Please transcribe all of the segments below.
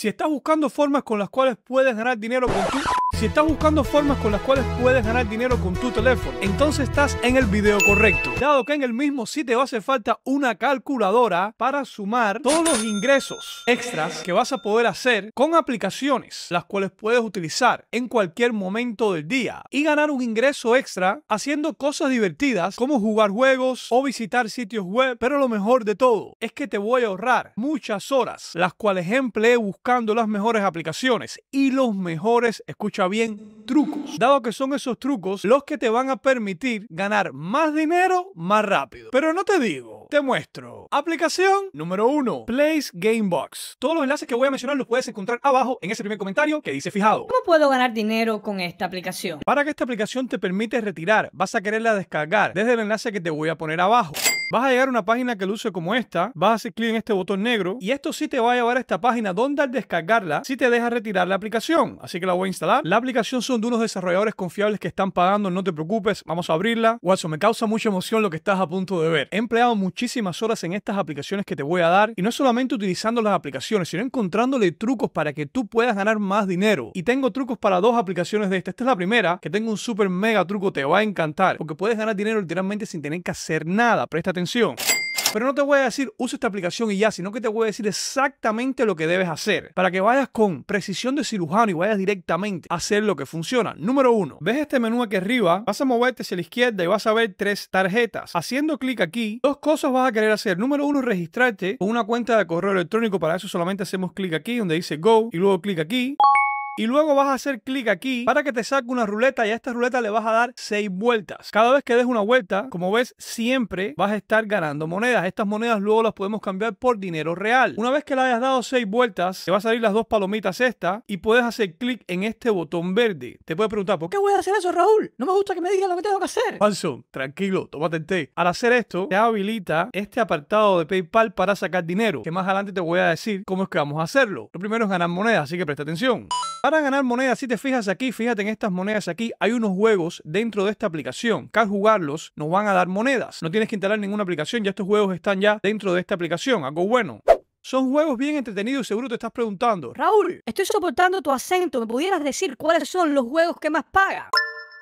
Si estás buscando formas con las cuales puedes ganar dinero con tu si estás buscando formas con las cuales puedes ganar dinero con tu teléfono, entonces estás en el video correcto. Dado que en el mismo sitio hacer falta una calculadora para sumar todos los ingresos extras que vas a poder hacer con aplicaciones, las cuales puedes utilizar en cualquier momento del día y ganar un ingreso extra haciendo cosas divertidas como jugar juegos o visitar sitios web. Pero lo mejor de todo es que te voy a ahorrar muchas horas, las cuales empleé buscando las mejores aplicaciones y los mejores, escucha bien, trucos. Dado que son esos trucos los que te van a permitir ganar más dinero más rápido. Pero no te digo, te muestro. Aplicación número 1, Place Game Box. Todos los enlaces que voy a mencionar los puedes encontrar abajo en ese primer comentario que dice fijado. ¿Cómo puedo ganar dinero con esta aplicación? Para que esta aplicación te permite retirar, vas a quererla descargar desde el enlace que te voy a poner abajo. Vas a llegar a una página que luce como esta, vas a hacer clic en este botón negro y esto sí te va a llevar a esta página donde al descargarla sí te deja retirar la aplicación. Así que la voy a instalar. La aplicación son de unos desarrolladores confiables que están pagando, no te preocupes, vamos a abrirla. Watson, me causa mucha emoción lo que estás a punto de ver. He empleado muchísimas horas en estas aplicaciones que te voy a dar y no solamente utilizando las aplicaciones, sino encontrándole trucos para que tú puedas ganar más dinero. Y tengo trucos para dos aplicaciones de esta. Esta es la primera, que tengo un super mega truco, te va a encantar, porque puedes ganar dinero literalmente sin tener que hacer nada. Préstate atención. Pero no te voy a decir, usa esta aplicación y ya, sino que te voy a decir exactamente lo que debes hacer para que vayas con precisión de cirujano y vayas directamente a hacer lo que funciona. Número uno, ves este menú aquí arriba, vas a moverte hacia la izquierda y vas a ver tres tarjetas. Haciendo clic aquí, dos cosas vas a querer hacer. Número uno, registrarte con una cuenta de correo electrónico. Para eso solamente hacemos clic aquí donde dice Go y luego clic aquí. Y luego vas a hacer clic aquí para que te saque una ruleta y a esta ruleta le vas a dar 6 vueltas. Cada vez que des una vuelta, como ves, siempre vas a estar ganando monedas. Estas monedas luego las podemos cambiar por dinero real. Una vez que le hayas dado 6 vueltas, te va a salir las dos palomitas estas y puedes hacer clic en este botón verde. Te puedes preguntar, ¿por qué voy a hacer eso, Raúl? No me gusta que me digas lo que tengo que hacer. Falso, tranquilo, tómate el té. Al hacer esto, te habilita este apartado de PayPal para sacar dinero, que más adelante te voy a decir cómo es que vamos a hacerlo. Lo primero es ganar monedas, así que presta atención. Para ganar monedas, si te fijas aquí, fíjate en estas monedas aquí, hay unos juegos dentro de esta aplicación que jugarlos nos van a dar monedas. No tienes que instalar ninguna aplicación, ya estos juegos están ya dentro de esta aplicación, algo bueno. Son juegos bien entretenidos y seguro te estás preguntando. Raúl, estoy soportando tu acento, ¿me pudieras decir cuáles son los juegos que más pagan?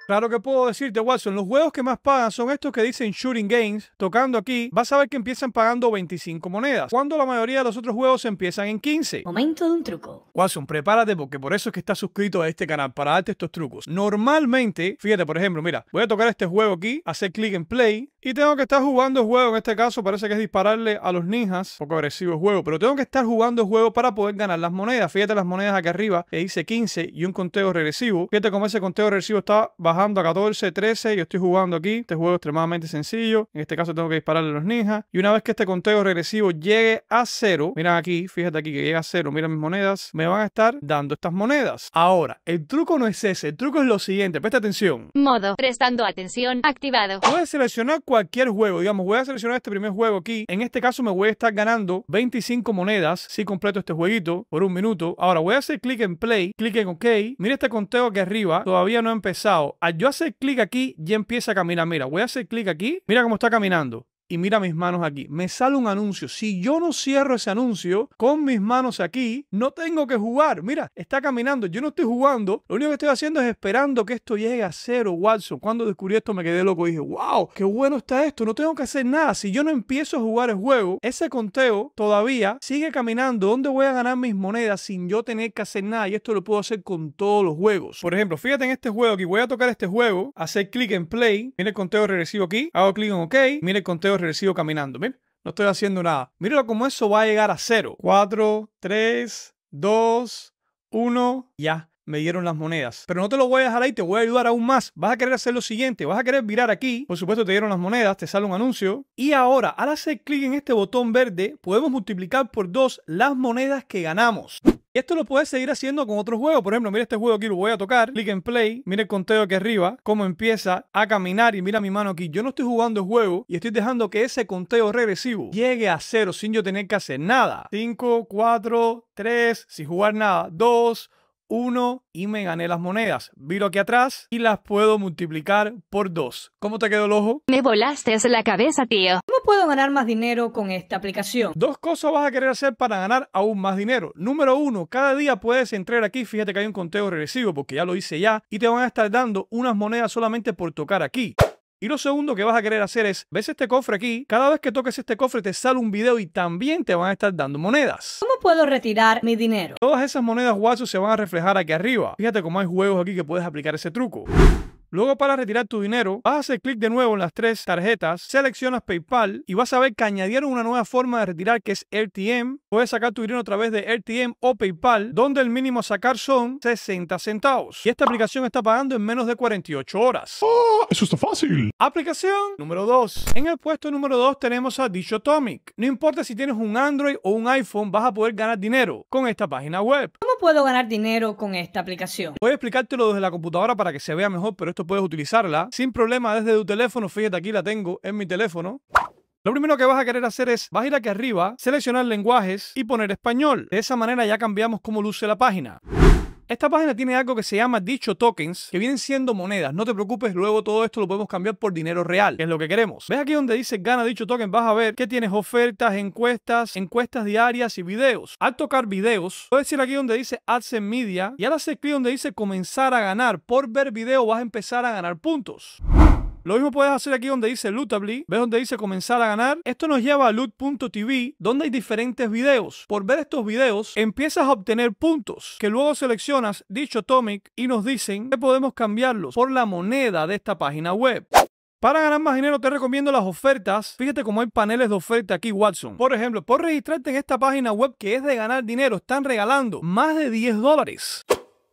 Claro que puedo decirte, Watson, los juegos que más pagan son estos que dicen Shooting Games. Tocando aquí, vas a ver que empiezan pagando 25 monedas, cuando la mayoría de los otros juegos empiezan en 15. Momento de un truco. Watson, prepárate porque por eso es que estás suscrito a este canal, para darte estos trucos. Normalmente, fíjate, por ejemplo, mira, voy a tocar este juego aquí, hacer clic en play, y tengo que estar jugando el juego, en este caso parece que es dispararle a los ninjas, poco agresivo el juego, pero tengo que estar jugando el juego para poder ganar las monedas. Fíjate las monedas acá arriba, que dice 15 y un conteo regresivo. Fíjate cómo ese conteo regresivo está bajando bajando a 14, 13. Yo estoy jugando aquí. Este juego es extremadamente sencillo. En este caso tengo que dispararle a los ninja Y una vez que este conteo regresivo llegue a cero, mira aquí, fíjate aquí que llega a cero, mira mis monedas, me van a estar dando estas monedas. Ahora, el truco no es ese, el truco es lo siguiente, presta atención. Modo, prestando atención, activado. a seleccionar cualquier juego, digamos, voy a seleccionar este primer juego aquí. En este caso me voy a estar ganando 25 monedas si completo este jueguito por un minuto. Ahora voy a hacer clic en play, clic en ok. Mira este conteo aquí arriba, todavía no ha empezado yo hacer clic aquí, y empieza a caminar. Mira, voy a hacer clic aquí. Mira cómo está caminando y mira mis manos aquí. Me sale un anuncio. Si yo no cierro ese anuncio con mis manos aquí, no tengo que jugar. Mira, está caminando. Yo no estoy jugando. Lo único que estoy haciendo es esperando que esto llegue a cero, Watson. Cuando descubrí esto me quedé loco dije, wow, qué bueno está esto. No tengo que hacer nada. Si yo no empiezo a jugar el juego, ese conteo todavía sigue caminando. ¿Dónde voy a ganar mis monedas sin yo tener que hacer nada? Y esto lo puedo hacer con todos los juegos. Por ejemplo, fíjate en este juego aquí. Voy a tocar este juego, hacer clic en play. Mira el conteo regresivo aquí. Hago clic en OK. Mira el conteo regresivo caminando. no estoy haciendo nada. Míralo como eso va a llegar a cero. 4, 3, 2, 1, ya. Me dieron las monedas. Pero no te lo voy a dejar ahí, te voy a ayudar aún más. Vas a querer hacer lo siguiente, vas a querer virar aquí. Por supuesto te dieron las monedas, te sale un anuncio. Y ahora, al hacer clic en este botón verde, podemos multiplicar por dos las monedas que ganamos. Y esto lo puedes seguir haciendo con otros juegos. Por ejemplo, mira este juego aquí, lo voy a tocar, click en play, mira el conteo aquí arriba, cómo empieza a caminar y mira mi mano aquí. Yo no estoy jugando el juego y estoy dejando que ese conteo regresivo llegue a cero sin yo tener que hacer nada. 5, 4, 3, sin jugar nada. 2, uno y me gané las monedas. Viro aquí atrás y las puedo multiplicar por dos. ¿Cómo te quedó el ojo? Me volaste la cabeza, tío. ¿Cómo puedo ganar más dinero con esta aplicación? Dos cosas vas a querer hacer para ganar aún más dinero. Número uno, cada día puedes entrar aquí. Fíjate que hay un conteo regresivo porque ya lo hice ya. Y te van a estar dando unas monedas solamente por tocar aquí. Y lo segundo que vas a querer hacer es, ves este cofre aquí, cada vez que toques este cofre te sale un video y también te van a estar dando monedas. ¿Cómo puedo retirar mi dinero? Todas esas monedas guachos se van a reflejar aquí arriba. Fíjate cómo hay juegos aquí que puedes aplicar ese truco. Luego para retirar tu dinero, vas a hacer clic de nuevo en las tres tarjetas, seleccionas PayPal y vas a ver que añadieron una nueva forma de retirar que es RTM. Puedes sacar tu dinero a través de RTM o PayPal, donde el mínimo a sacar son 60 centavos. Y esta aplicación está pagando en menos de 48 horas. ¡Oh! Eso está fácil. Aplicación número 2. En el puesto número 2 tenemos a Dichotomic. No importa si tienes un Android o un iPhone, vas a poder ganar dinero con esta página web. ¿Cómo puedo ganar dinero con esta aplicación? Voy a explicártelo desde la computadora para que se vea mejor, pero puedes utilizarla sin problema desde tu teléfono. Fíjate, aquí la tengo en mi teléfono. Lo primero que vas a querer hacer es, vas a ir aquí arriba, seleccionar lenguajes y poner español. De esa manera ya cambiamos cómo luce la página. Esta página tiene algo que se llama dicho tokens, que vienen siendo monedas. No te preocupes, luego todo esto lo podemos cambiar por dinero real, que es lo que queremos. Ves aquí donde dice gana dicho token, vas a ver que tienes ofertas, encuestas, encuestas diarias y videos. Al tocar videos, puedes ir aquí donde dice AdSense Media y al hacer clic donde dice comenzar a ganar. Por ver video vas a empezar a ganar puntos. Lo mismo puedes hacer aquí donde dice Lootably, ves donde dice comenzar a ganar. Esto nos lleva a loot.tv, donde hay diferentes videos. Por ver estos videos, empiezas a obtener puntos que luego seleccionas dicho Atomic y nos dicen que podemos cambiarlos por la moneda de esta página web. Para ganar más dinero te recomiendo las ofertas. Fíjate cómo hay paneles de oferta aquí, Watson. Por ejemplo, por registrarte en esta página web que es de ganar dinero, están regalando más de 10 dólares.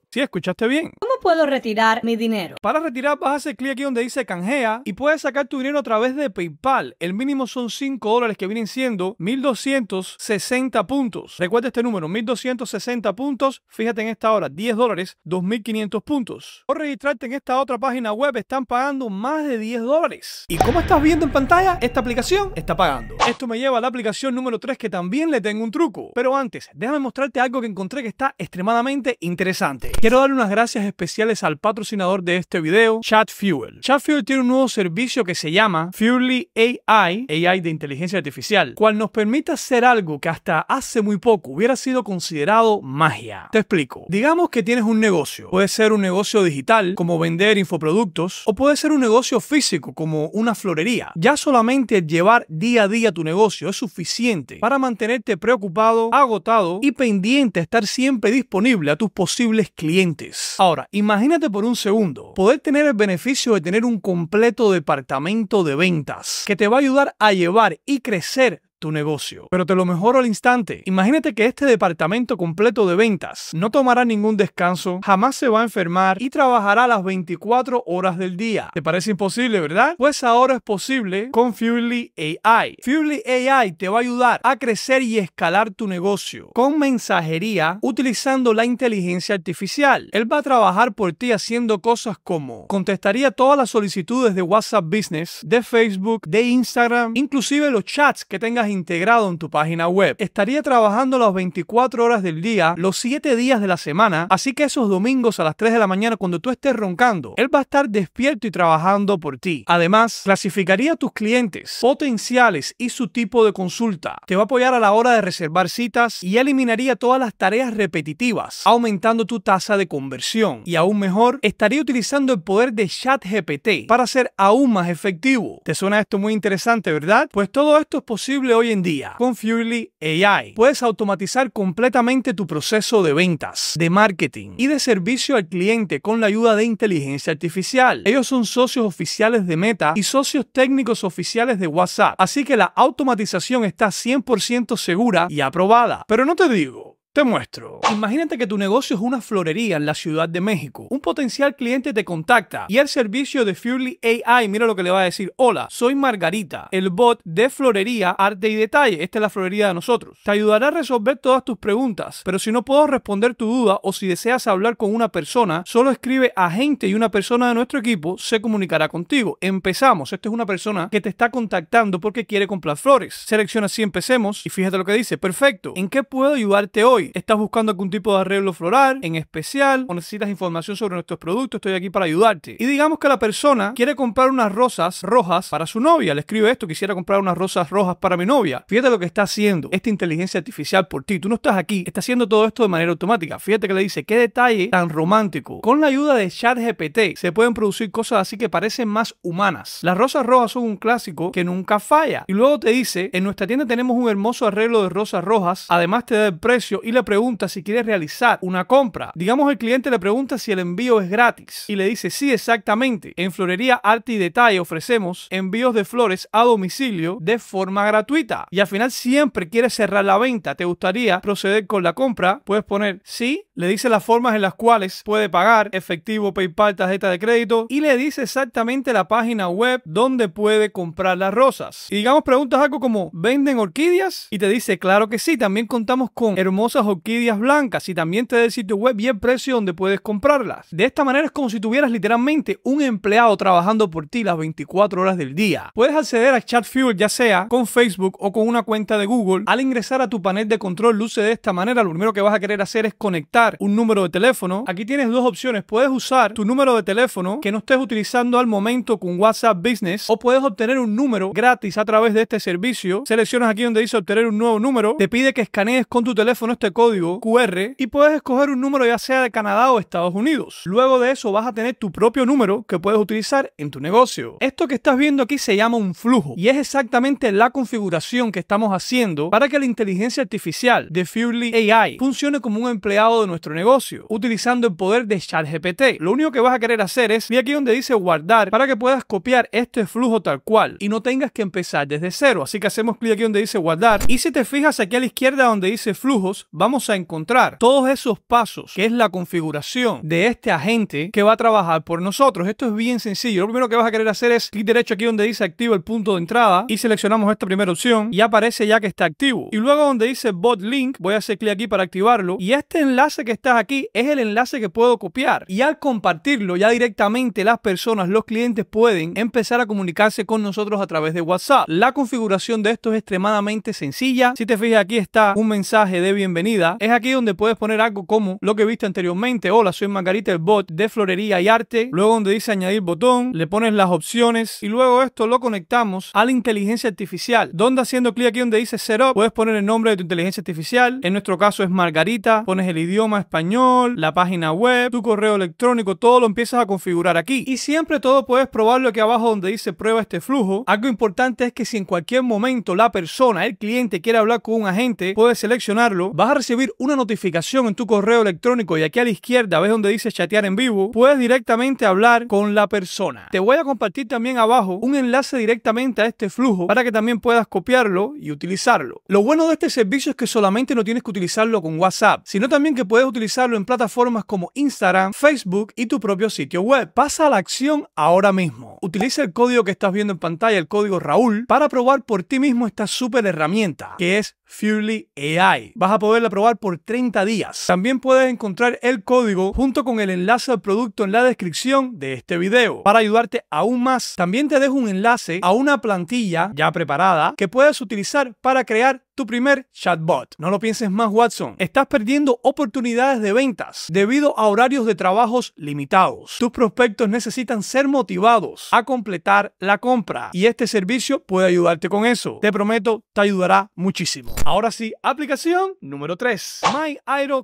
Si escuchaste bien puedo retirar mi dinero? Para retirar vas a hacer clic aquí donde dice canjea y puedes sacar tu dinero a través de PayPal. El mínimo son 5 dólares que vienen siendo 1260 puntos. Recuerda este número, 1260 puntos. Fíjate en esta hora, 10 dólares, 2500 puntos. O registrarte en esta otra página web están pagando más de 10 dólares. Y como estás viendo en pantalla, esta aplicación está pagando. Esto me lleva a la aplicación número 3 que también le tengo un truco. Pero antes, déjame mostrarte algo que encontré que está extremadamente interesante. Quiero darle unas gracias especiales al patrocinador de este video, ChatFuel. ChatFuel tiene un nuevo servicio que se llama Fuelly AI, AI de inteligencia artificial, cual nos permite hacer algo que hasta hace muy poco hubiera sido considerado magia. Te explico. Digamos que tienes un negocio. Puede ser un negocio digital, como vender infoproductos, o puede ser un negocio físico, como una florería. Ya solamente llevar día a día tu negocio es suficiente para mantenerte preocupado, agotado y pendiente a estar siempre disponible a tus posibles clientes. Ahora, Imagínate por un segundo poder tener el beneficio de tener un completo departamento de ventas que te va a ayudar a llevar y crecer tu negocio, pero te lo mejoro al instante. Imagínate que este departamento completo de ventas no tomará ningún descanso, jamás se va a enfermar y trabajará las 24 horas del día. ¿Te parece imposible, verdad? Pues ahora es posible con Fuelly AI. Fuelly AI te va a ayudar a crecer y escalar tu negocio con mensajería utilizando la inteligencia artificial. Él va a trabajar por ti haciendo cosas como contestaría todas las solicitudes de WhatsApp Business, de Facebook, de Instagram, inclusive los chats que tengas integrado en tu página web. Estaría trabajando las 24 horas del día, los 7 días de la semana, así que esos domingos a las 3 de la mañana cuando tú estés roncando, él va a estar despierto y trabajando por ti. Además, clasificaría tus clientes potenciales y su tipo de consulta. Te va a apoyar a la hora de reservar citas y eliminaría todas las tareas repetitivas, aumentando tu tasa de conversión. Y aún mejor, estaría utilizando el poder de ChatGPT para ser aún más efectivo. ¿Te suena esto muy interesante, verdad? Pues todo esto es posible hoy en día con Fury AI. Puedes automatizar completamente tu proceso de ventas, de marketing y de servicio al cliente con la ayuda de inteligencia artificial. Ellos son socios oficiales de Meta y socios técnicos oficiales de WhatsApp, así que la automatización está 100% segura y aprobada. Pero no te digo te muestro. Imagínate que tu negocio es una florería en la Ciudad de México. Un potencial cliente te contacta y el servicio de Fury AI, mira lo que le va a decir. Hola, soy Margarita, el bot de florería, arte y detalle. Esta es la florería de nosotros. Te ayudará a resolver todas tus preguntas, pero si no puedo responder tu duda o si deseas hablar con una persona, solo escribe a gente y una persona de nuestro equipo se comunicará contigo. Empezamos. Esta es una persona que te está contactando porque quiere comprar flores. Selecciona si empecemos y fíjate lo que dice. Perfecto. ¿En qué puedo ayudarte hoy? ¿Estás buscando algún tipo de arreglo floral en especial o necesitas información sobre nuestros productos? Estoy aquí para ayudarte. Y digamos que la persona quiere comprar unas rosas rojas para su novia. Le escribe esto, quisiera comprar unas rosas rojas para mi novia. Fíjate lo que está haciendo esta inteligencia artificial por ti. Tú no estás aquí, está haciendo todo esto de manera automática. Fíjate que le dice, qué detalle tan romántico. Con la ayuda de ChatGPT se pueden producir cosas así que parecen más humanas. Las rosas rojas son un clásico que nunca falla. Y luego te dice, en nuestra tienda tenemos un hermoso arreglo de rosas rojas. Además te da el precio y le pregunta si quiere realizar una compra. Digamos el cliente le pregunta si el envío es gratis y le dice sí exactamente. En Florería Arte y Detalle ofrecemos envíos de flores a domicilio de forma gratuita. Y al final siempre quiere cerrar la venta. ¿Te gustaría proceder con la compra? Puedes poner sí. Le dice las formas en las cuales puede pagar efectivo, PayPal, tarjeta de crédito y le dice exactamente la página web donde puede comprar las rosas. Y digamos preguntas algo como ¿venden orquídeas? Y te dice claro que sí. También contamos con hermosas orquídeas blancas y también te dé el sitio web y el precio donde puedes comprarlas. De esta manera es como si tuvieras literalmente un empleado trabajando por ti las 24 horas del día. Puedes acceder a ChatFuel ya sea con Facebook o con una cuenta de Google. Al ingresar a tu panel de control luce de esta manera. Lo primero que vas a querer hacer es conectar un número de teléfono. Aquí tienes dos opciones. Puedes usar tu número de teléfono que no estés utilizando al momento con WhatsApp Business o puedes obtener un número gratis a través de este servicio. Seleccionas aquí donde dice obtener un nuevo número. Te pide que escanees con tu teléfono este código QR y puedes escoger un número ya sea de Canadá o Estados Unidos. Luego de eso vas a tener tu propio número que puedes utilizar en tu negocio. Esto que estás viendo aquí se llama un flujo y es exactamente la configuración que estamos haciendo para que la inteligencia artificial de Fuelly AI funcione como un empleado de nuestro negocio, utilizando el poder de ChatGPT. Lo único que vas a querer hacer es, ir aquí donde dice guardar, para que puedas copiar este flujo tal cual y no tengas que empezar desde cero. Así que hacemos clic aquí donde dice guardar y si te fijas aquí a la izquierda donde dice flujos, vamos a encontrar todos esos pasos que es la configuración de este agente que va a trabajar por nosotros. Esto es bien sencillo. Lo primero que vas a querer hacer es clic derecho aquí donde dice activo el punto de entrada y seleccionamos esta primera opción y aparece ya que está activo. Y luego donde dice bot link voy a hacer clic aquí para activarlo y este enlace que está aquí es el enlace que puedo copiar y al compartirlo ya directamente las personas, los clientes pueden empezar a comunicarse con nosotros a través de WhatsApp. La configuración de esto es extremadamente sencilla. Si te fijas aquí está un mensaje de bienvenida es aquí donde puedes poner algo como lo que viste anteriormente. Hola, soy Margarita el bot de Florería y Arte. Luego donde dice añadir botón, le pones las opciones y luego esto lo conectamos a la inteligencia artificial. Donde haciendo clic aquí donde dice Setup, puedes poner el nombre de tu inteligencia artificial. En nuestro caso es Margarita. Pones el idioma español, la página web, tu correo electrónico, todo lo empiezas a configurar aquí. Y siempre todo puedes probarlo aquí abajo donde dice prueba este flujo. Algo importante es que si en cualquier momento la persona, el cliente quiere hablar con un agente, puedes seleccionarlo recibir una notificación en tu correo electrónico y aquí a la izquierda ves donde dice chatear en vivo, puedes directamente hablar con la persona. Te voy a compartir también abajo un enlace directamente a este flujo para que también puedas copiarlo y utilizarlo. Lo bueno de este servicio es que solamente no tienes que utilizarlo con WhatsApp, sino también que puedes utilizarlo en plataformas como Instagram, Facebook y tu propio sitio web. Pasa a la acción ahora mismo. Utiliza el código que estás viendo en pantalla, el código Raúl, para probar por ti mismo esta súper herramienta que es Fury AI. Vas a poderla probar por 30 días. También puedes encontrar el código junto con el enlace al producto en la descripción de este video. Para ayudarte aún más, también te dejo un enlace a una plantilla ya preparada que puedes utilizar para crear tu primer chatbot. No lo pienses más, Watson. Estás perdiendo oportunidades de ventas debido a horarios de trabajos limitados. Tus prospectos necesitan ser motivados a completar la compra y este servicio puede ayudarte con eso. Te prometo, te ayudará muchísimo. Ahora sí, aplicación número 3. My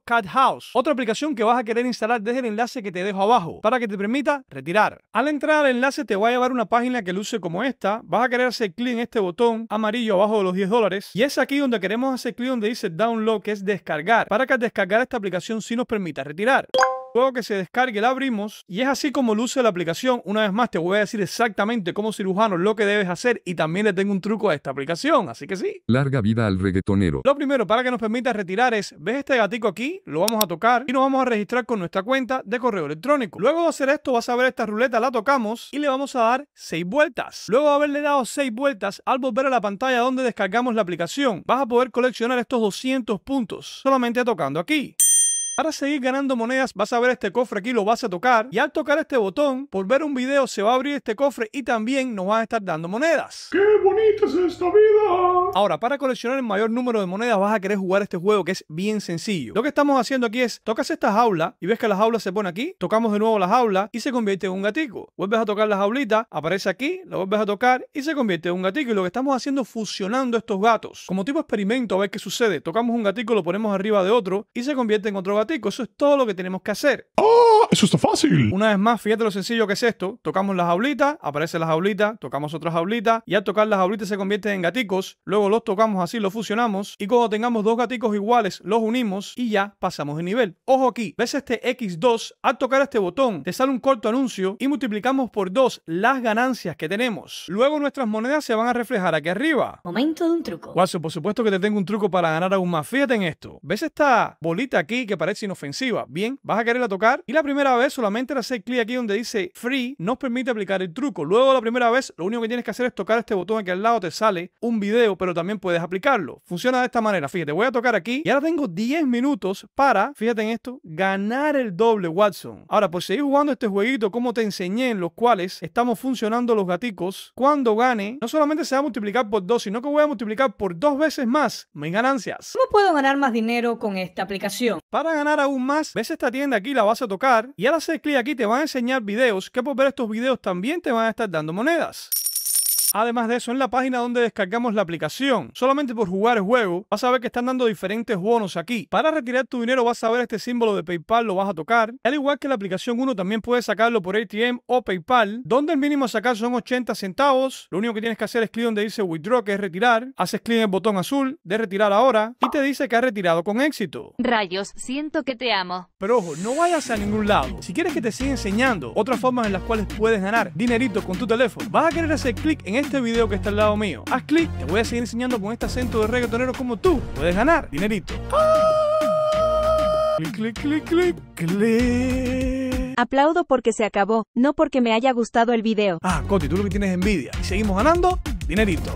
Cat House. Otra aplicación que vas a querer instalar desde el enlace que te dejo abajo para que te permita retirar. Al entrar al enlace te va a llevar una página que luce como esta. Vas a querer hacer clic en este botón amarillo abajo de los 10 dólares y es aquí donde queremos hacer clic donde dice download, que es descargar, para que descargar esta aplicación si nos permita retirar. Luego que se descargue la abrimos y es así como luce la aplicación. Una vez más te voy a decir exactamente como cirujano lo que debes hacer y también le tengo un truco a esta aplicación, así que sí. Larga vida al reggaetonero. Lo primero para que nos permita retirar es, ves este gatico aquí, lo vamos a tocar y nos vamos a registrar con nuestra cuenta de correo electrónico. Luego de hacer esto vas a ver esta ruleta, la tocamos y le vamos a dar 6 vueltas. Luego de haberle dado 6 vueltas, al volver a la pantalla donde descargamos la aplicación, vas a poder coleccionar estos 200 puntos solamente tocando aquí. Para seguir ganando monedas vas a ver este cofre aquí, lo vas a tocar y al tocar este botón, por ver un video se va a abrir este cofre y también nos van a estar dando monedas. ¡Qué bonita es esta vida! Ahora, para coleccionar el mayor número de monedas vas a querer jugar este juego que es bien sencillo. Lo que estamos haciendo aquí es, tocas esta jaula y ves que las jaula se pone aquí, tocamos de nuevo la jaula y se convierte en un gatico. Vuelves a tocar la jaulita, aparece aquí, lo vuelves a tocar y se convierte en un gatito. Y lo que estamos haciendo es fusionando estos gatos. Como tipo experimento a ver qué sucede, tocamos un gatito, lo ponemos arriba de otro y se convierte en otro gato. Eso es todo lo que tenemos que hacer. ¡Oh! eso está fácil. Una vez más, fíjate lo sencillo que es esto. Tocamos las jaulitas, aparece las jaulitas, tocamos otras jaulitas y al tocar las jaulitas se convierten en gaticos. Luego los tocamos así, los fusionamos y cuando tengamos dos gaticos iguales los unimos y ya pasamos el nivel. Ojo aquí, ves este X2, al tocar este botón te sale un corto anuncio y multiplicamos por dos las ganancias que tenemos. Luego nuestras monedas se van a reflejar aquí arriba. Momento de un truco. Guaso, por supuesto que te tengo un truco para ganar aún más. Fíjate en esto. ¿Ves esta bolita aquí que parece inofensiva? Bien, vas a quererla tocar y la primera vez, solamente al hacer clic aquí donde dice Free, nos permite aplicar el truco. Luego, la primera vez, lo único que tienes que hacer es tocar este botón aquí al lado, te sale un video, pero también puedes aplicarlo. Funciona de esta manera. Fíjate, voy a tocar aquí y ahora tengo 10 minutos para, fíjate en esto, ganar el doble, Watson. Ahora, por seguir jugando este jueguito, como te enseñé, en los cuales estamos funcionando los gaticos, cuando gane, no solamente se va a multiplicar por dos sino que voy a multiplicar por dos veces más mis ganancias. ¿Cómo puedo ganar más dinero con esta aplicación? Para ganar aún más, ves esta tienda aquí, la vas a tocar y al hacer clic aquí te van a enseñar videos que por ver estos videos también te van a estar dando monedas. Además de eso, en la página donde descargamos la aplicación, solamente por jugar el juego, vas a ver que están dando diferentes bonos aquí. Para retirar tu dinero vas a ver este símbolo de PayPal, lo vas a tocar. Al igual que la aplicación 1 también puedes sacarlo por ATM o PayPal, donde el mínimo a sacar son 80 centavos. Lo único que tienes que hacer es clic donde dice Withdraw, que es retirar. Haces clic en el botón azul de retirar ahora y te dice que ha retirado con éxito. Rayos, siento que te amo. Pero ojo, no vayas a ningún lado. Si quieres que te siga enseñando otras formas en las cuales puedes ganar dinerito con tu teléfono, vas a querer hacer clic en este video que está al lado mío. Haz clic, te voy a seguir enseñando con este acento de reggaetonero como tú. Puedes ganar dinerito. Aplaudo porque se acabó, no porque me haya gustado el video. Ah, Coti, tú lo que tienes envidia. Y seguimos ganando dinerito.